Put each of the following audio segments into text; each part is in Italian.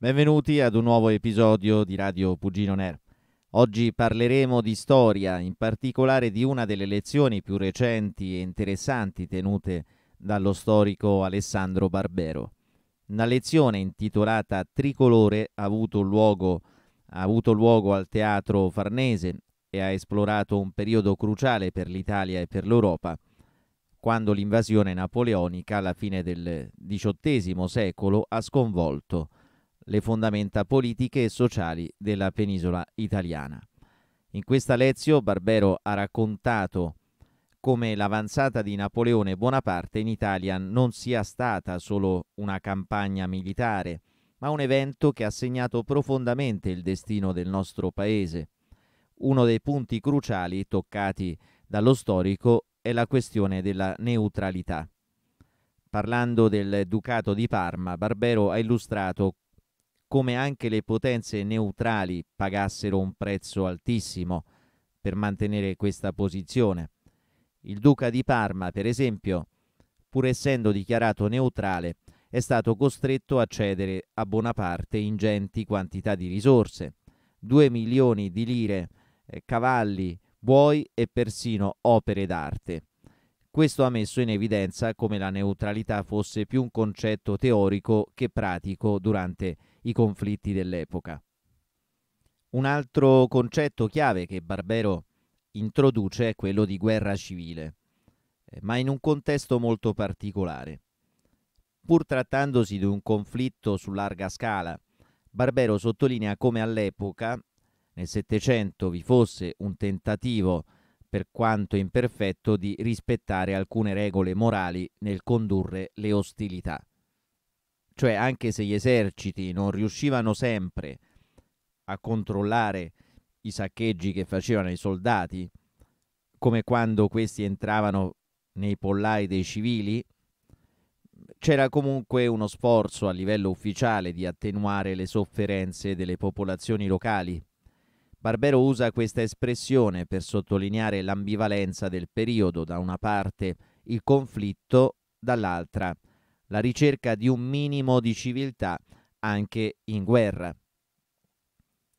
Benvenuti ad un nuovo episodio di Radio Pugino Ner. Oggi parleremo di storia, in particolare di una delle lezioni più recenti e interessanti tenute dallo storico Alessandro Barbero. Una lezione intitolata Tricolore ha avuto luogo, ha avuto luogo al Teatro Farnese e ha esplorato un periodo cruciale per l'Italia e per l'Europa, quando l'invasione napoleonica alla fine del XVIII secolo ha sconvolto le fondamenta politiche e sociali della penisola italiana. In questa lezione Barbero ha raccontato come l'avanzata di Napoleone Bonaparte in Italia non sia stata solo una campagna militare, ma un evento che ha segnato profondamente il destino del nostro paese. Uno dei punti cruciali toccati dallo storico è la questione della neutralità. Parlando del Ducato di Parma, Barbero ha illustrato come anche le potenze neutrali pagassero un prezzo altissimo per mantenere questa posizione. Il duca di Parma, per esempio, pur essendo dichiarato neutrale, è stato costretto a cedere a Bonaparte ingenti quantità di risorse, 2 milioni di lire, eh, cavalli, buoi e persino opere d'arte. Questo ha messo in evidenza come la neutralità fosse più un concetto teorico che pratico durante i conflitti dell'epoca. Un altro concetto chiave che Barbero introduce è quello di guerra civile, eh, ma in un contesto molto particolare. Pur trattandosi di un conflitto su larga scala, Barbero sottolinea come all'epoca, nel Settecento, vi fosse un tentativo, per quanto imperfetto, di rispettare alcune regole morali nel condurre le ostilità. Cioè anche se gli eserciti non riuscivano sempre a controllare i saccheggi che facevano i soldati, come quando questi entravano nei pollai dei civili, c'era comunque uno sforzo a livello ufficiale di attenuare le sofferenze delle popolazioni locali. Barbero usa questa espressione per sottolineare l'ambivalenza del periodo, da una parte il conflitto, dall'altra il la ricerca di un minimo di civiltà anche in guerra.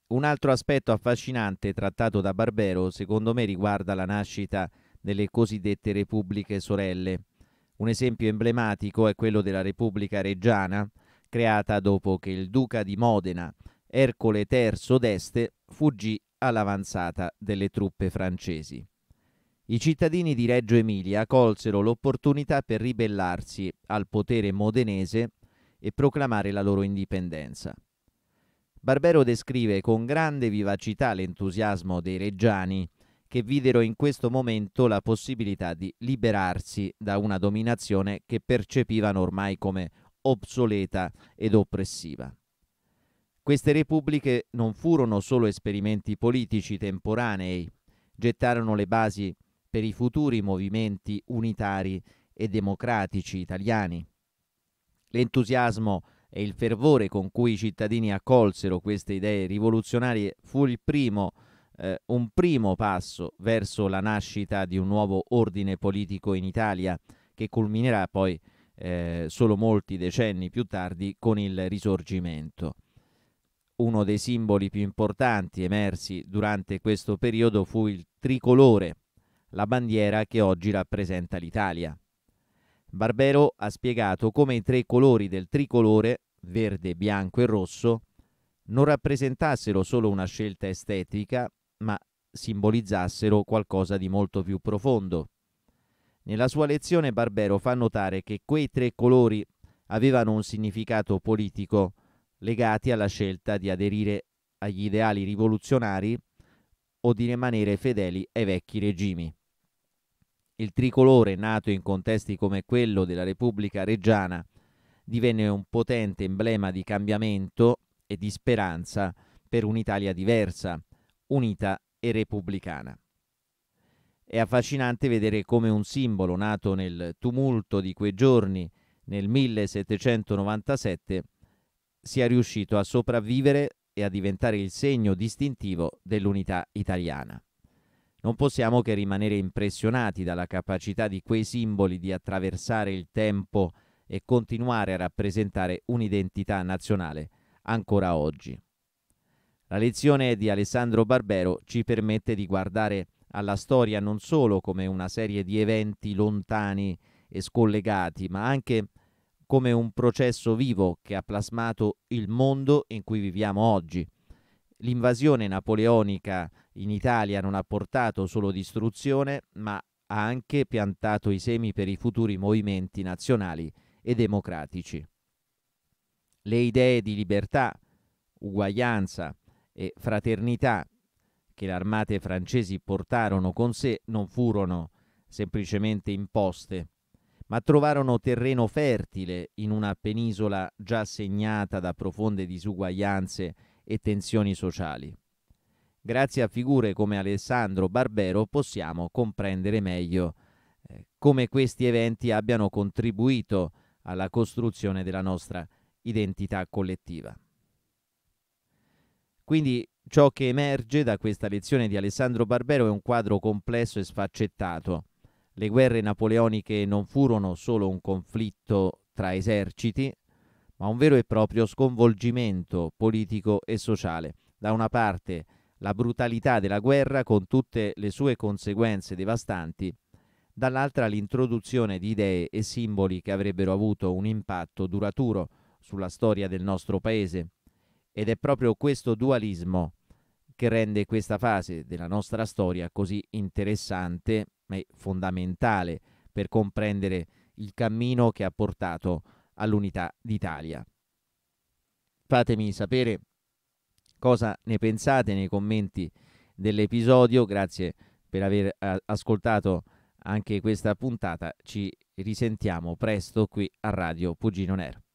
Un altro aspetto affascinante trattato da Barbero, secondo me, riguarda la nascita delle cosiddette repubbliche sorelle. Un esempio emblematico è quello della Repubblica Reggiana, creata dopo che il duca di Modena, Ercole III d'Este, fuggì all'avanzata delle truppe francesi. I cittadini di Reggio Emilia colsero l'opportunità per ribellarsi al potere modenese e proclamare la loro indipendenza. Barbero descrive con grande vivacità l'entusiasmo dei reggiani, che videro in questo momento la possibilità di liberarsi da una dominazione che percepivano ormai come obsoleta ed oppressiva. Queste repubbliche non furono solo esperimenti politici temporanei, gettarono le basi per i futuri movimenti unitari e democratici italiani. L'entusiasmo e il fervore con cui i cittadini accolsero queste idee rivoluzionarie fu primo, eh, un primo passo verso la nascita di un nuovo ordine politico in Italia, che culminerà poi eh, solo molti decenni più tardi con il risorgimento. Uno dei simboli più importanti emersi durante questo periodo fu il tricolore, la bandiera che oggi rappresenta l'Italia. Barbero ha spiegato come i tre colori del tricolore, verde, bianco e rosso, non rappresentassero solo una scelta estetica, ma simbolizzassero qualcosa di molto più profondo. Nella sua lezione Barbero fa notare che quei tre colori avevano un significato politico legati alla scelta di aderire agli ideali rivoluzionari o di rimanere fedeli ai vecchi regimi. Il tricolore, nato in contesti come quello della Repubblica Reggiana, divenne un potente emblema di cambiamento e di speranza per un'Italia diversa, unita e repubblicana. È affascinante vedere come un simbolo nato nel tumulto di quei giorni, nel 1797, sia riuscito a sopravvivere e a diventare il segno distintivo dell'unità italiana. Non possiamo che rimanere impressionati dalla capacità di quei simboli di attraversare il tempo e continuare a rappresentare un'identità nazionale ancora oggi. La lezione di Alessandro Barbero ci permette di guardare alla storia non solo come una serie di eventi lontani e scollegati, ma anche come un processo vivo che ha plasmato il mondo in cui viviamo oggi – L'invasione napoleonica in Italia non ha portato solo distruzione, ma ha anche piantato i semi per i futuri movimenti nazionali e democratici. Le idee di libertà, uguaglianza e fraternità che le armate francesi portarono con sé non furono semplicemente imposte, ma trovarono terreno fertile in una penisola già segnata da profonde disuguaglianze e tensioni sociali. Grazie a figure come Alessandro Barbero possiamo comprendere meglio eh, come questi eventi abbiano contribuito alla costruzione della nostra identità collettiva. Quindi ciò che emerge da questa lezione di Alessandro Barbero è un quadro complesso e sfaccettato. Le guerre napoleoniche non furono solo un conflitto tra eserciti, ma un vero e proprio sconvolgimento politico e sociale. Da una parte la brutalità della guerra con tutte le sue conseguenze devastanti, dall'altra l'introduzione di idee e simboli che avrebbero avuto un impatto duraturo sulla storia del nostro paese. Ed è proprio questo dualismo che rende questa fase della nostra storia così interessante e fondamentale per comprendere il cammino che ha portato all'unità d'Italia. Fatemi sapere cosa ne pensate nei commenti dell'episodio, grazie per aver eh, ascoltato anche questa puntata, ci risentiamo presto qui a Radio Pugino Nero.